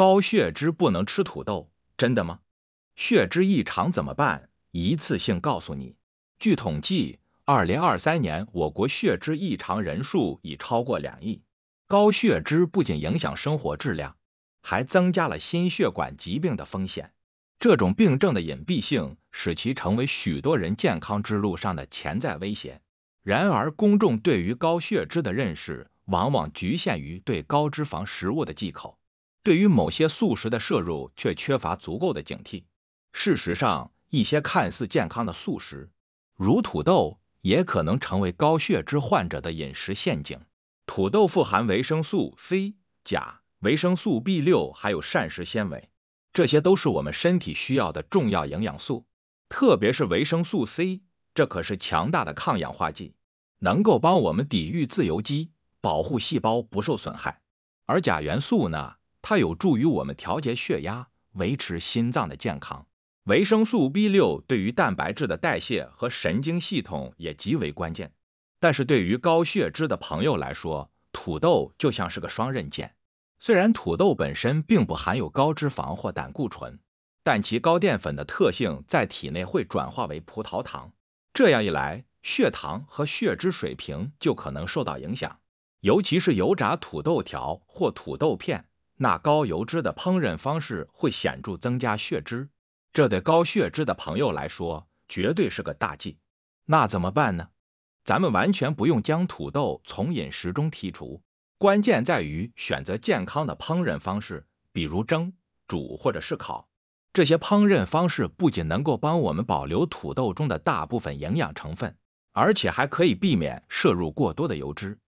高血脂不能吃土豆，真的吗？血脂异常怎么办？一次性告诉你。据统计，二零二三年我国血脂异常人数已超过两亿。高血脂不仅影响生活质量，还增加了心血管疾病的风险。这种病症的隐蔽性，使其成为许多人健康之路上的潜在威胁。然而，公众对于高血脂的认识，往往局限于对高脂肪食物的忌口。对于某些素食的摄入却缺乏足够的警惕。事实上，一些看似健康的素食，如土豆，也可能成为高血脂患者的饮食陷阱。土豆富含维生素 C、钾、维生素 B 六，还有膳食纤维，这些都是我们身体需要的重要营养素。特别是维生素 C，这可是强大的抗氧化剂，能够帮我们抵御自由基，保护细胞不受损害。而钾元素呢？它有助于我们调节血压，维持心脏的健康。维生素 B 六对于蛋白质的代谢和神经系统也极为关键。但是对于高血脂的朋友来说，土豆就像是个双刃剑。虽然土豆本身并不含有高脂肪或胆固醇，但其高淀粉的特性在体内会转化为葡萄糖，这样一来，血糖和血脂水平就可能受到影响。尤其是油炸土豆条或土豆片。那高油脂的烹饪方式会显著增加血脂，这对高血脂的朋友来说绝对是个大忌。那怎么办呢？咱们完全不用将土豆从饮食中剔除，关键在于选择健康的烹饪方式，比如蒸、煮或者是烤。这些烹饪方式不仅能够帮我们保留土豆中的大部分营养成分，而且还可以避免摄入过多的油脂。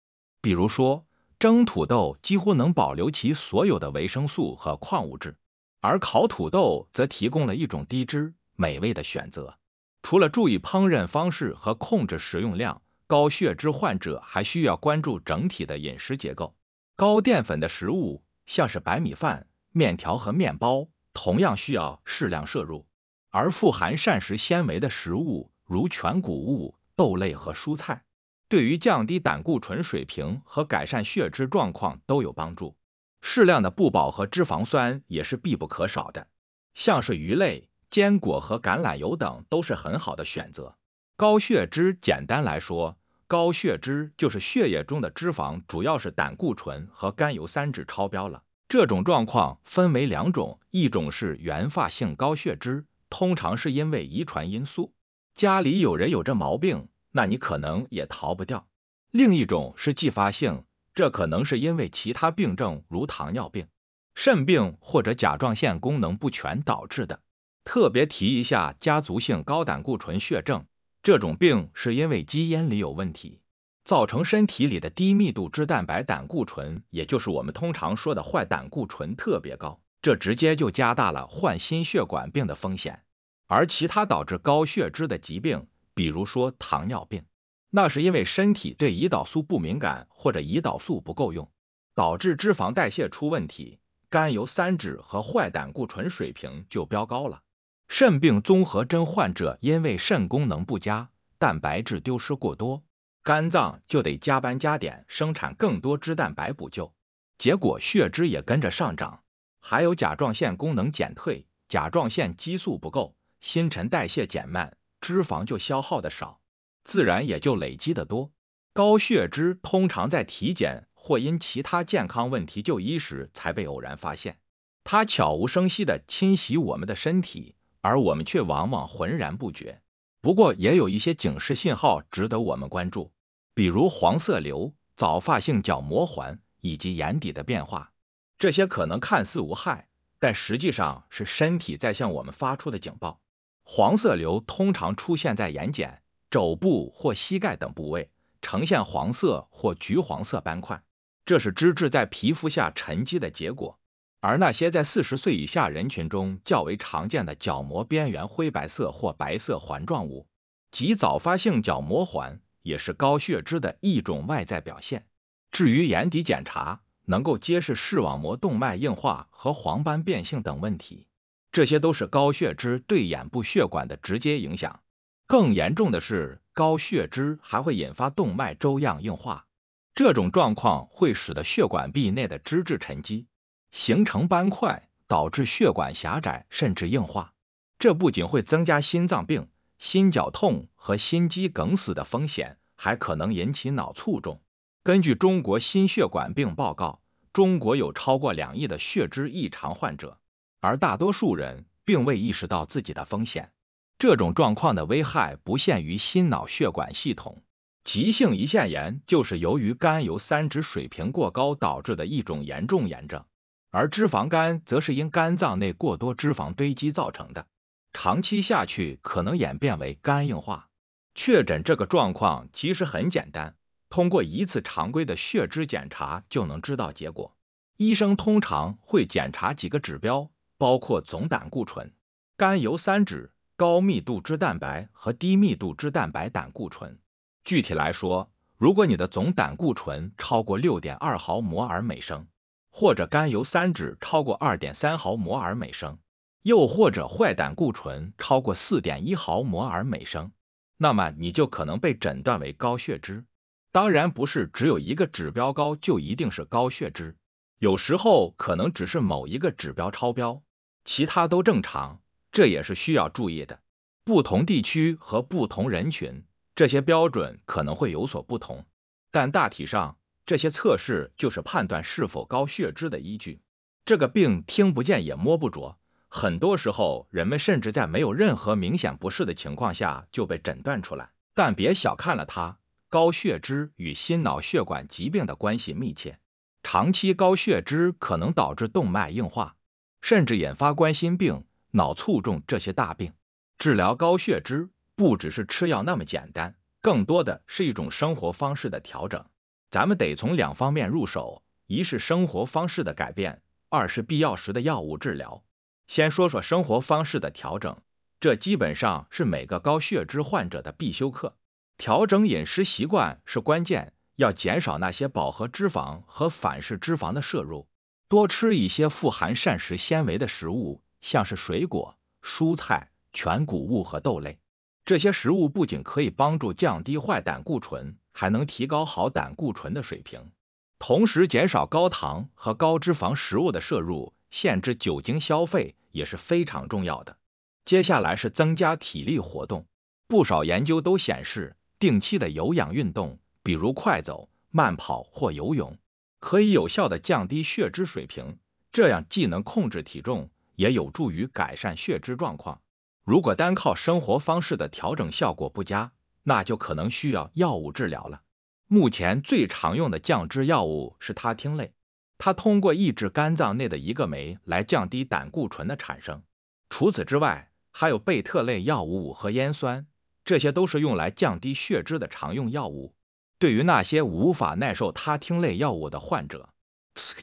比如说。蒸土豆几乎能保留其所有的维生素和矿物质，而烤土豆则提供了一种低脂、美味的选择。除了注意烹饪方式和控制食用量，高血脂患者还需要关注整体的饮食结构。高淀粉的食物，像是白米饭、面条和面包，同样需要适量摄入；而富含膳食纤维的食物，如全谷物、豆类和蔬菜。对于降低胆固醇水平和改善血脂状况都有帮助。适量的不饱和脂肪酸也是必不可少的，像是鱼类、坚果和橄榄油等都是很好的选择。高血脂，简单来说，高血脂就是血液中的脂肪，主要是胆固醇和甘油三酯超标了。这种状况分为两种，一种是原发性高血脂，通常是因为遗传因素，家里有人有这毛病。那你可能也逃不掉。另一种是继发性，这可能是因为其他病症，如糖尿病、肾病或者甲状腺功能不全导致的。特别提一下家族性高胆固醇血症，这种病是因为基因里有问题，造成身体里的低密度脂蛋白胆固醇，也就是我们通常说的坏胆固醇特别高，这直接就加大了患心血管病的风险。而其他导致高血脂的疾病。比如说糖尿病，那是因为身体对胰岛素不敏感或者胰岛素不够用，导致脂肪代谢出问题，甘油三酯和坏胆固醇水平就飙高了。肾病综合征患者因为肾功能不佳，蛋白质丢失过多，肝脏就得加班加点生产更多脂蛋白补救，结果血脂也跟着上涨。还有甲状腺功能减退，甲状腺激素不够，新陈代谢减慢。脂肪就消耗的少，自然也就累积的多。高血脂通常在体检或因其他健康问题就医时才被偶然发现，它悄无声息的侵袭我们的身体，而我们却往往浑然不觉。不过也有一些警示信号值得我们关注，比如黄色瘤、早发性角膜环以及眼底的变化，这些可能看似无害，但实际上是身体在向我们发出的警报。黄色瘤通常出现在眼睑、肘部或膝盖等部位，呈现黄色或橘黄色斑块，这是脂质在皮肤下沉积的结果。而那些在四十岁以下人群中较为常见的角膜边缘灰白色或白色环状物，即早发性角膜环，也是高血脂的一种外在表现。至于眼底检查，能够揭示视网膜动脉硬化和黄斑变性等问题。这些都是高血脂对眼部血管的直接影响。更严重的是，高血脂还会引发动脉粥样硬化。这种状况会使得血管壁内的脂质沉积，形成斑块，导致血管狭窄甚至硬化。这不仅会增加心脏病、心绞痛和心肌梗死的风险，还可能引起脑卒中。根据中国心血管病报告，中国有超过两亿的血脂异常患者。而大多数人并未意识到自己的风险，这种状况的危害不限于心脑血管系统。急性胰腺炎就是由于甘油三酯水平过高导致的一种严重炎症，而脂肪肝则是因肝脏内过多脂肪堆积造成的。长期下去可能演变为肝硬化。确诊这个状况其实很简单，通过一次常规的血脂检查就能知道结果。医生通常会检查几个指标。包括总胆固醇、甘油三酯、高密度脂蛋白和低密度脂蛋白胆固醇。具体来说，如果你的总胆固醇超过六点二毫摩尔每升，或者甘油三酯超过二点三毫摩尔每升，又或者坏胆固醇超过四点一毫摩尔每升，那么你就可能被诊断为高血脂。当然，不是只有一个指标高就一定是高血脂，有时候可能只是某一个指标超标。其他都正常，这也是需要注意的。不同地区和不同人群，这些标准可能会有所不同，但大体上，这些测试就是判断是否高血脂的依据。这个病听不见也摸不着，很多时候人们甚至在没有任何明显不适的情况下就被诊断出来。但别小看了它，高血脂与心脑血管疾病的关系密切，长期高血脂可能导致动脉硬化。甚至引发冠心病、脑卒中这些大病。治疗高血脂不只是吃药那么简单，更多的是一种生活方式的调整。咱们得从两方面入手：一是生活方式的改变，二是必要时的药物治疗。先说说生活方式的调整，这基本上是每个高血脂患者的必修课。调整饮食习惯是关键，要减少那些饱和脂肪和反式脂肪的摄入。多吃一些富含膳食纤维的食物，像是水果、蔬菜、全谷物和豆类。这些食物不仅可以帮助降低坏胆固醇，还能提高好胆固醇的水平。同时，减少高糖和高脂肪食物的摄入，限制酒精消费也是非常重要的。接下来是增加体力活动。不少研究都显示，定期的有氧运动，比如快走、慢跑或游泳。可以有效的降低血脂水平，这样既能控制体重，也有助于改善血脂状况。如果单靠生活方式的调整效果不佳，那就可能需要药物治疗了。目前最常用的降脂药物是他汀类，它通过抑制肝脏内的一个酶来降低胆固醇的产生。除此之外，还有贝特类药物和烟酸，这些都是用来降低血脂的常用药物。对于那些无法耐受他汀类药物的患者，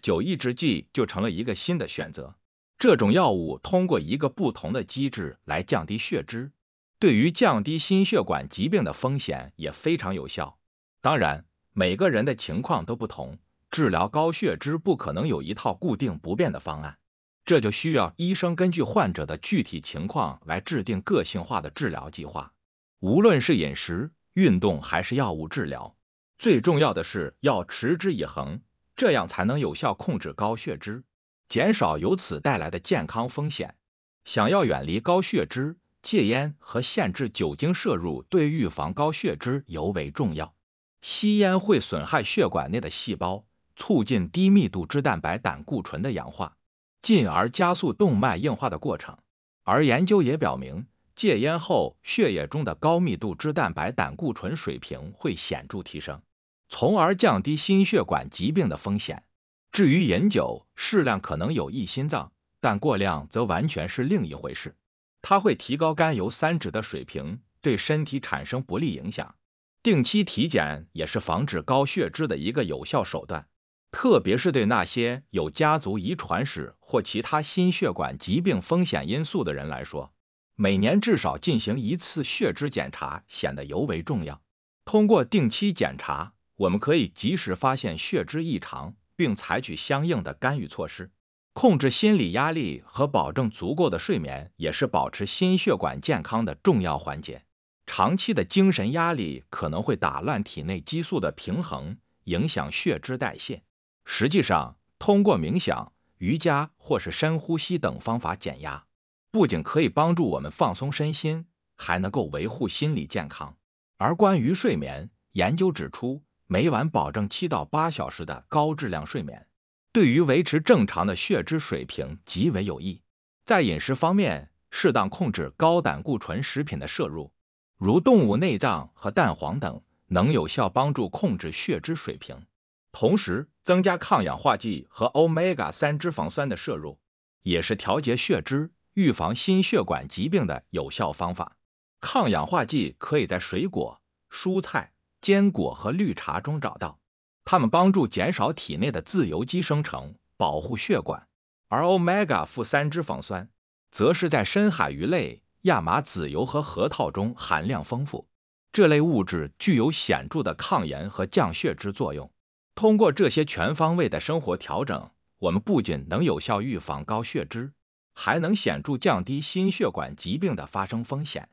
九抑制剂就成了一个新的选择。这种药物通过一个不同的机制来降低血脂，对于降低心血管疾病的风险也非常有效。当然，每个人的情况都不同，治疗高血脂不可能有一套固定不变的方案，这就需要医生根据患者的具体情况来制定个性化的治疗计划。无论是饮食、运动还是药物治疗。最重要的是要持之以恒，这样才能有效控制高血脂，减少由此带来的健康风险。想要远离高血脂，戒烟和限制酒精摄入对预防高血脂尤为重要。吸烟会损害血管内的细胞，促进低密度脂蛋白胆固醇的氧化，进而加速动脉硬化的过程。而研究也表明，戒烟后血液中的高密度脂蛋白胆固醇水平会显著提升。从而降低心血管疾病的风险。至于饮酒，适量可能有益心脏，但过量则完全是另一回事。它会提高甘油三酯的水平，对身体产生不利影响。定期体检也是防止高血脂的一个有效手段，特别是对那些有家族遗传史或其他心血管疾病风险因素的人来说，每年至少进行一次血脂检查显得尤为重要。通过定期检查。我们可以及时发现血脂异常，并采取相应的干预措施。控制心理压力和保证足够的睡眠，也是保持心血管健康的重要环节。长期的精神压力可能会打乱体内激素的平衡，影响血脂代谢。实际上，通过冥想、瑜伽或是深呼吸等方法减压，不仅可以帮助我们放松身心，还能够维护心理健康。而关于睡眠，研究指出。每晚保证七到八小时的高质量睡眠，对于维持正常的血脂水平极为有益。在饮食方面，适当控制高胆固醇食品的摄入，如动物内脏和蛋黄等，能有效帮助控制血脂水平。同时，增加抗氧化剂和 omega-3 脂肪酸的摄入，也是调节血脂、预防心血管疾病的有效方法。抗氧化剂可以在水果、蔬菜。坚果和绿茶中找到，它们帮助减少体内的自由基生成，保护血管；而 o m e g a 负三脂肪酸则是在深海鱼类、亚麻籽油和核桃中含量丰富。这类物质具有显著的抗炎和降血脂作用。通过这些全方位的生活调整，我们不仅能有效预防高血脂，还能显著降低心血管疾病的发生风险。